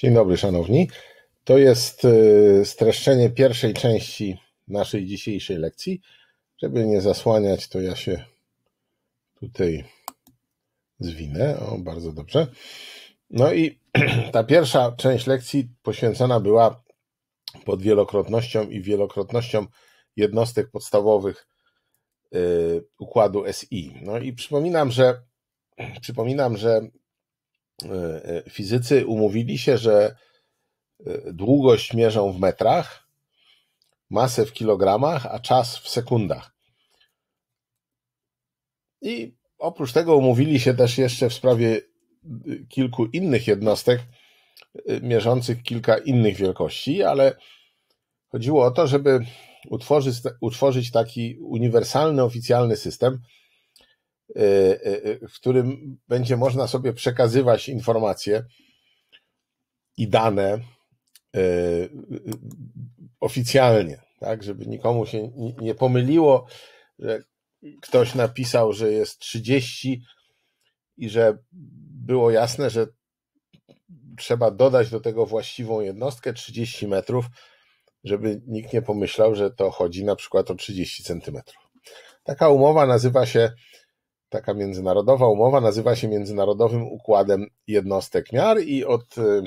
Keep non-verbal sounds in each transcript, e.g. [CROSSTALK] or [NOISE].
Dzień dobry, szanowni. To jest y, streszczenie pierwszej części naszej dzisiejszej lekcji. Żeby nie zasłaniać, to ja się tutaj zwinę. O, bardzo dobrze. No i [CLEARS THROAT] ta pierwsza część lekcji poświęcona była pod wielokrotnością i wielokrotnością jednostek podstawowych y, układu SI. No i przypominam, że przypominam, że E, e, fizycy umówili się, że e, długość mierzą w metrach, masę w kilogramach, a czas w sekundach. I oprócz tego umówili się też jeszcze w sprawie kilku innych jednostek mierzących kilka innych wielkości, ale chodziło o to, żeby utworzyć, utworzyć taki uniwersalny, oficjalny system, E, e, w którym będzie można sobie przekazywać informacje i dane e, oficjalnie, tak, żeby nikomu się nie pomyliło, że ktoś napisał, że jest 30 i że było jasne, że trzeba dodać do tego właściwą jednostkę 30 metrów, żeby nikt nie pomyślał, że to chodzi na przykład o 30 centymetrów. Taka umowa nazywa się Taka międzynarodowa umowa nazywa się Międzynarodowym Układem Jednostek Miar i od y,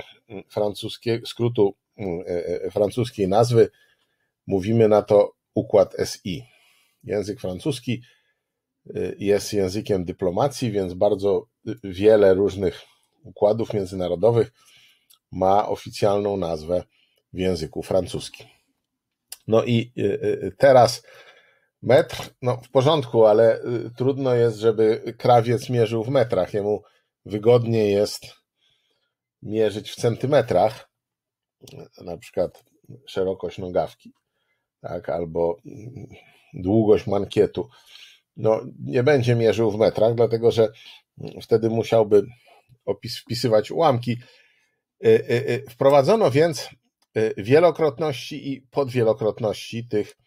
francuskiego skrótu y, y, francuskiej nazwy mówimy na to układ SI. Język francuski jest językiem dyplomacji, więc bardzo wiele różnych układów międzynarodowych ma oficjalną nazwę w języku francuskim. No i teraz Metr, no w porządku, ale y, trudno jest, żeby krawiec mierzył w metrach. Jemu wygodniej jest mierzyć w centymetrach, y, na przykład szerokość nogawki, tak, albo mm, długość mankietu. No, nie będzie mierzył w metrach, dlatego że mm, wtedy musiałby opis, wpisywać ułamki. Y, wprowadzono więc wielokrotności i podwielokrotności tych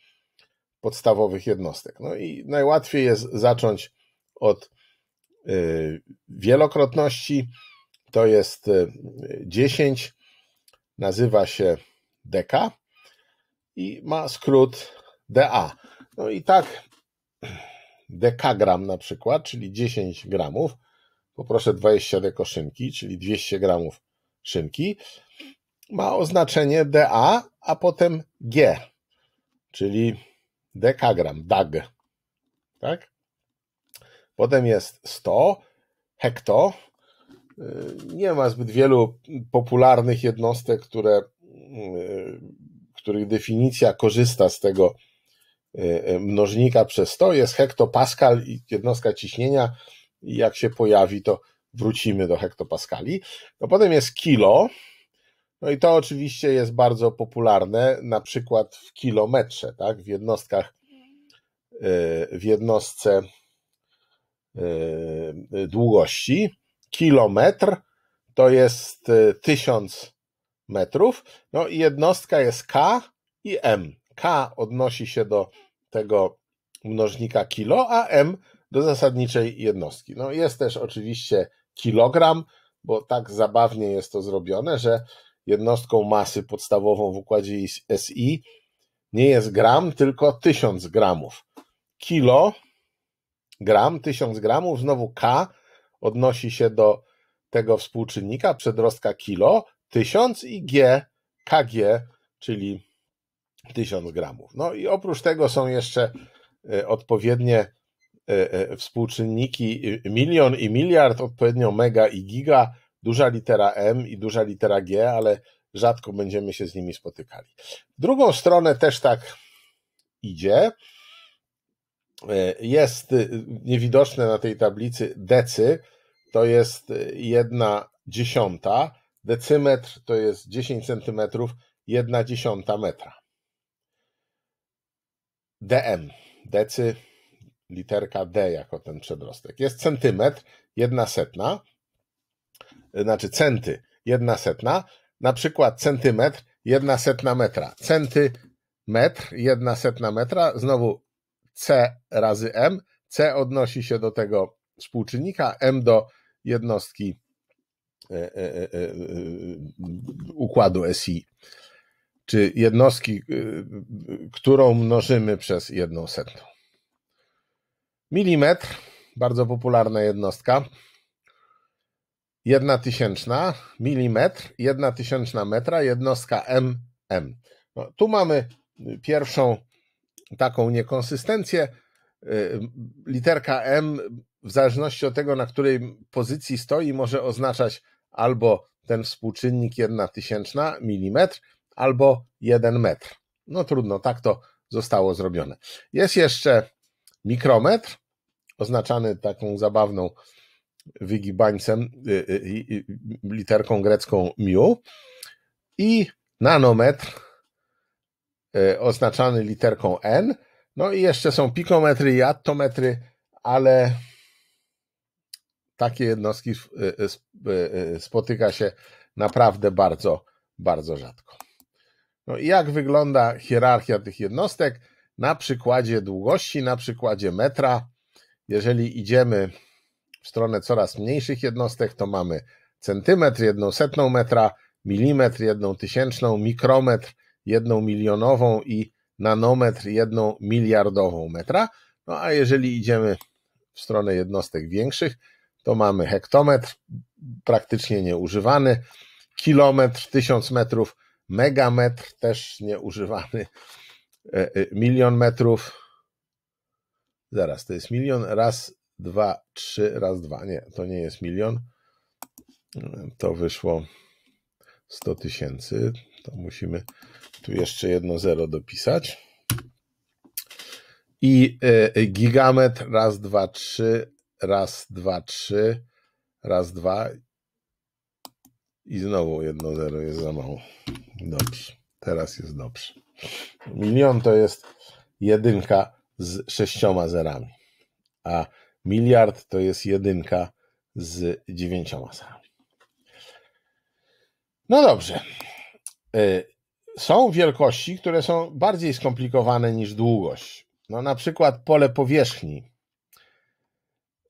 podstawowych jednostek. No i najłatwiej jest zacząć od y, wielokrotności. To jest 10, y, nazywa się deka i ma skrót DA. No i tak dekagram na przykład, czyli 10 gramów. Poproszę 20 dekoszynki, czyli 200 gramów szynki. Ma oznaczenie DA, a potem G, czyli dekagram, dag. Tak? Potem jest 100, hekto. Y, nie ma zbyt wielu popularnych jednostek, które, y, których definicja korzysta z tego y, mnożnika przez 100. Jest hektopascal i jednostka ciśnienia. I jak się pojawi, to wrócimy do hektopaskali. No potem jest kilo, no i to oczywiście jest bardzo popularne, na przykład w kilometrze, tak? W jednostkach, e, w jednostce e, długości. Kilometr to jest 1000 e, metrów, no i jednostka jest K i M. K odnosi się do tego mnożnika kilo, a M do zasadniczej jednostki. No jest też oczywiście kilogram, bo tak zabawnie jest to zrobione, że jednostką masy podstawową w układzie SI nie jest gram, tylko 1000 gramów. Kilo, gram, 1000 gramów, znowu K odnosi się do tego współczynnika, przedrostka kilo, 1000 i G, KG, czyli 1000 gramów. No i oprócz tego są jeszcze e, odpowiednie e, e, współczynniki milion i miliard, odpowiednio mega i giga, duża litera M i duża litera G, ale rzadko będziemy się z nimi spotykali. W drugą stronę też tak idzie. E, jest y, niewidoczne na tej tablicy decy, to jest y, jedna dziesiąta, decymetr to jest 10 centymetrów, jedna dziesiąta metra. DM, decy, literka D jako ten przedrostek. Jest centymetr, jedna setna, znaczy centy, jedna setna, na przykład centymetr, jedna setna metra. Centymetr, jedna setna metra, znowu C razy M. C odnosi się do tego współczynnika, M do jednostki e, e, e, układu SI, czy jednostki, którą mnożymy przez jedną setną. Milimetr, bardzo popularna jednostka, jedna tysięczna milimetr, jedna tysięczna metra, jednostka mm. No, tu mamy y, pierwszą taką niekonsystencję. Y, literka m, w zależności od tego, na której pozycji stoi, może oznaczać albo ten współczynnik jedna tysięczna milimetr, albo 1 metr. No trudno, tak to zostało zrobione. Jest jeszcze mikrometr, oznaczany taką zabawną wygibańcem, y, y, literką grecką mu i nanometr y, oznaczany literką N. No i jeszcze są pikometry i attometry, ale takie jednostki spotyka się naprawdę bardzo, bardzo rzadko. No i jak wygląda hierarchia tych jednostek? Na przykładzie długości, na przykładzie metra, jeżeli idziemy w stronę coraz mniejszych jednostek, to mamy centymetr, jedną setną metra, milimetr, jedną tysięczną, mikrometr, jedną milionową i nanometr, jedną miliardową metra. No a jeżeli idziemy w stronę jednostek większych, to mamy hektometr, praktycznie nieużywany, kilometr, tysiąc metrów, megametr, też nieużywany, e, e, milion metrów, zaraz, to jest milion raz 2, 3 raz 2. Nie, to nie jest milion. To wyszło 100 tysięcy. To musimy tu jeszcze jedno zero dopisać. I e, gigametr raz, dwa, trzy, raz, dwa, trzy, raz, dwa. I znowu jedno zero jest za mało. Dobrze. Teraz jest dobrze. Milion to jest jedynka z sześcioma zerami. A Miliard to jest jedynka z dziewięcioma serami. No dobrze. E, są wielkości, które są bardziej skomplikowane niż długość. No na przykład pole powierzchni.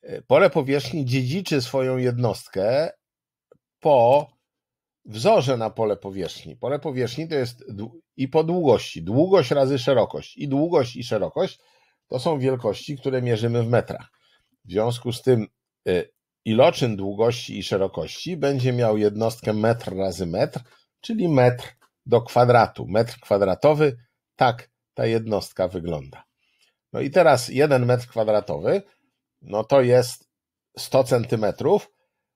E, pole powierzchni dziedziczy swoją jednostkę po wzorze na pole powierzchni. Pole powierzchni to jest i po długości. Długość razy szerokość. I długość i szerokość to są wielkości, które mierzymy w metrach. W związku z tym e, iloczyn długości i szerokości będzie miał jednostkę metr razy metr, czyli metr do kwadratu, metr kwadratowy. Tak ta jednostka wygląda. No i teraz jeden metr kwadratowy, no to jest 100 centymetrów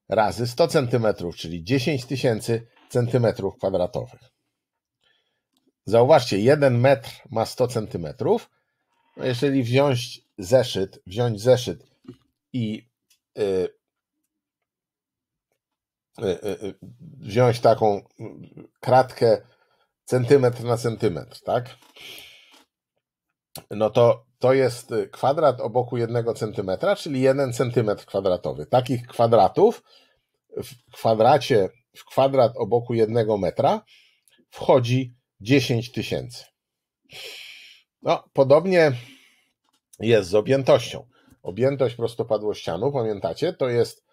razy 100 centymetrów, czyli 10 tysięcy centymetrów kwadratowych. Zauważcie, jeden metr ma 100 centymetrów. No jeżeli wziąć zeszyt, wziąć zeszyt i e, e, e, wziąć taką kratkę centymetr na centymetr, tak? No to to jest y, kwadrat o boku jednego centymetra, czyli jeden centymetr kwadratowy. Takich kwadratów w kwadracie, w kwadrat o boku jednego metra wchodzi 10 tysięcy. No, podobnie jest z objętością. Objętość prostopadłościanu, pamiętacie, to jest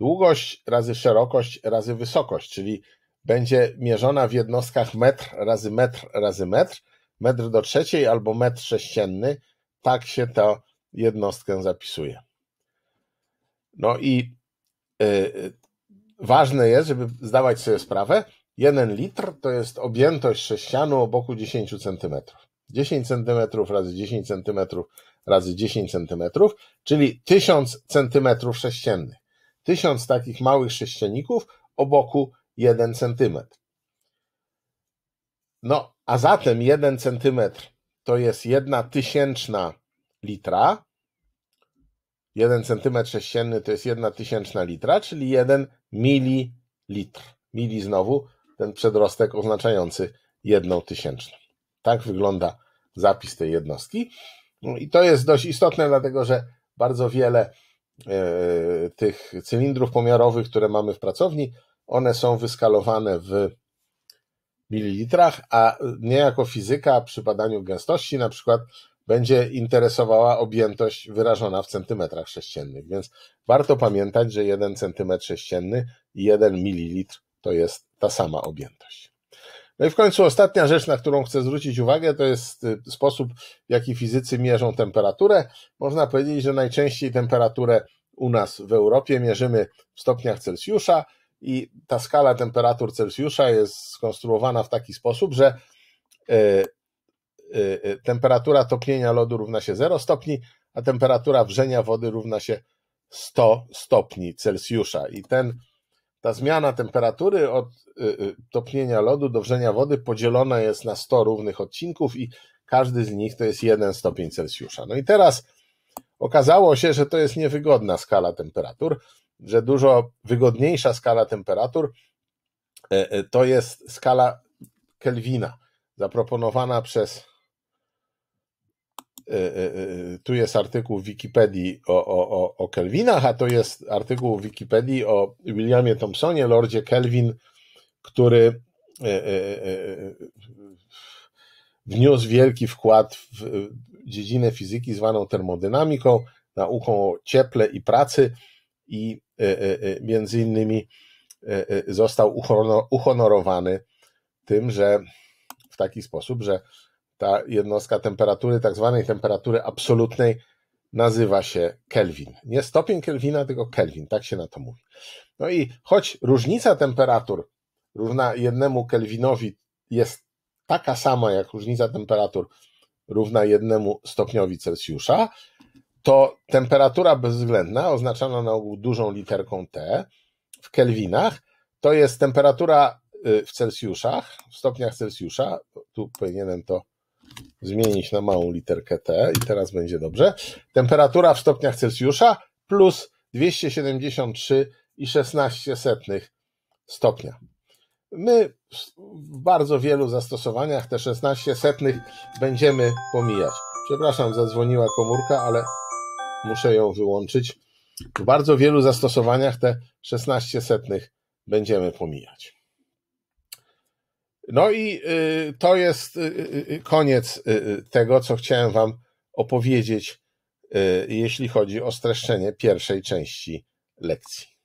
długość razy szerokość razy wysokość, czyli będzie mierzona w jednostkach metr razy metr razy metr, metr do trzeciej albo metr sześcienny. Tak się to jednostkę zapisuje. No i yy, ważne jest, żeby zdawać sobie sprawę, 1 litr to jest objętość sześcianu o boku 10 centymetrów. 10 cm razy 10 cm razy 10 cm, czyli 1000 cm sześciennych. 1000 takich małych sześcienników o boku 1 cm. No, a zatem 1 cm to jest 1 tysięczna litra. 1 cm sześcienny to jest 1 tysięczna litra, czyli 1 mililitr. Mili znowu ten przedrostek oznaczający jedną tysięczną. Tak wygląda zapis tej jednostki. No I to jest dość istotne, dlatego że bardzo wiele e, tych cylindrów pomiarowych, które mamy w pracowni, one są wyskalowane w mililitrach, a jako fizyka przy badaniu gęstości na przykład będzie interesowała objętość wyrażona w centymetrach sześciennych. Więc warto pamiętać, że 1 centymetr sześcienny i 1 mililitr to jest ta sama objętość. No i w końcu ostatnia rzecz, na którą chcę zwrócić uwagę, to jest y, sposób, w jaki fizycy mierzą temperaturę. Można powiedzieć, że najczęściej temperaturę u nas w Europie mierzymy w stopniach Celsjusza i ta skala temperatur Celsjusza jest skonstruowana w taki sposób, że y, y, temperatura topnienia lodu równa się 0 stopni, a temperatura wrzenia wody równa się 100 stopni Celsjusza. I ten ta zmiana temperatury od y, y, topnienia lodu do wrzenia wody podzielona jest na 100 równych odcinków i każdy z nich to jest 1 stopień Celsjusza. No i teraz okazało się, że to jest niewygodna skala temperatur, że dużo wygodniejsza skala temperatur e, e, to jest skala Kelwina zaproponowana przez Y, y, y, tu jest artykuł w Wikipedii o, o, o Kelvinach, a to jest artykuł w Wikipedii o Williamie Thompsonie, Lordzie Kelvin, który wniósł wielki wkład w dziedzinę fizyki zwaną termodynamiką, nauką o cieple i pracy i między innymi został uhonorowany tym, że w taki sposób, że ta jednostka temperatury, tak zwanej temperatury absolutnej, nazywa się Kelvin. Nie stopień Kelvina, tylko Kelvin, tak się na to mówi. No i choć różnica temperatur równa jednemu Kelvinowi jest taka sama jak różnica temperatur równa jednemu stopniowi Celsjusza, to temperatura bezwzględna, oznaczana na ogół dużą literką T w Kelwinach, to jest temperatura y, w Celsjuszach, w stopniach Celsjusza, tu powinienem to zmienić na małą literkę T i teraz będzie dobrze. Temperatura w stopniach Celsjusza plus 273,16 i stopnia. My w bardzo wielu zastosowaniach te 16 setnych będziemy pomijać. Przepraszam, zadzwoniła komórka, ale muszę ją wyłączyć. W bardzo wielu zastosowaniach te 16 setnych będziemy pomijać. No i y, to jest y, y, koniec tego, co chciałem Wam opowiedzieć, jeśli chodzi o streszczenie pierwszej części lekcji.